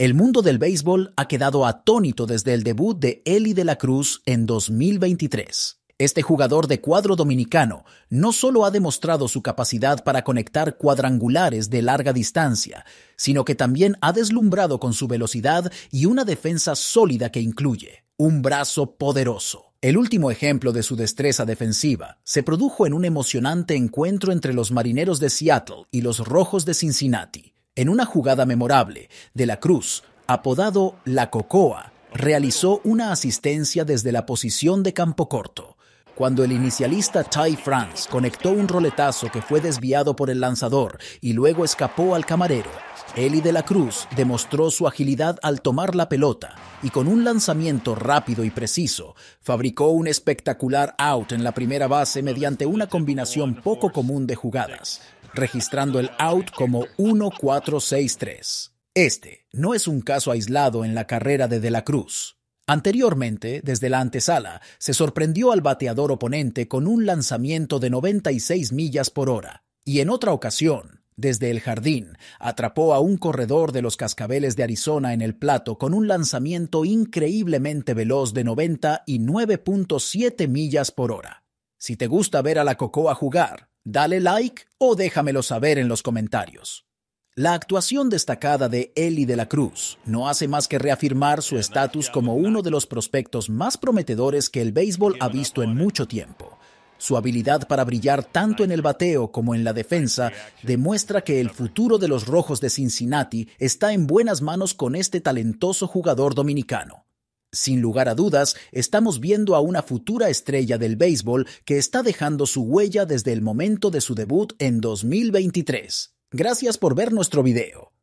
El mundo del béisbol ha quedado atónito desde el debut de Eli de la Cruz en 2023. Este jugador de cuadro dominicano no solo ha demostrado su capacidad para conectar cuadrangulares de larga distancia, sino que también ha deslumbrado con su velocidad y una defensa sólida que incluye un brazo poderoso. El último ejemplo de su destreza defensiva se produjo en un emocionante encuentro entre los marineros de Seattle y los rojos de Cincinnati, en una jugada memorable, De la Cruz, apodado La Cocoa, realizó una asistencia desde la posición de campo corto. Cuando el inicialista Ty France conectó un roletazo que fue desviado por el lanzador y luego escapó al camarero, Eli de la Cruz demostró su agilidad al tomar la pelota y con un lanzamiento rápido y preciso fabricó un espectacular out en la primera base mediante una combinación poco común de jugadas registrando el out como 1463. Este no es un caso aislado en la carrera de De la Cruz. Anteriormente, desde la antesala, se sorprendió al bateador oponente con un lanzamiento de 96 millas por hora, y en otra ocasión, desde el jardín, atrapó a un corredor de los cascabeles de Arizona en el plato con un lanzamiento increíblemente veloz de 90 y millas por hora. Si te gusta ver a la Cocoa jugar, Dale like o déjamelo saber en los comentarios. La actuación destacada de Eli de la Cruz no hace más que reafirmar su estatus como uno de los prospectos más prometedores que el béisbol ha visto en mucho tiempo. Su habilidad para brillar tanto en el bateo como en la defensa demuestra que el futuro de los Rojos de Cincinnati está en buenas manos con este talentoso jugador dominicano. Sin lugar a dudas, estamos viendo a una futura estrella del béisbol que está dejando su huella desde el momento de su debut en 2023. Gracias por ver nuestro video.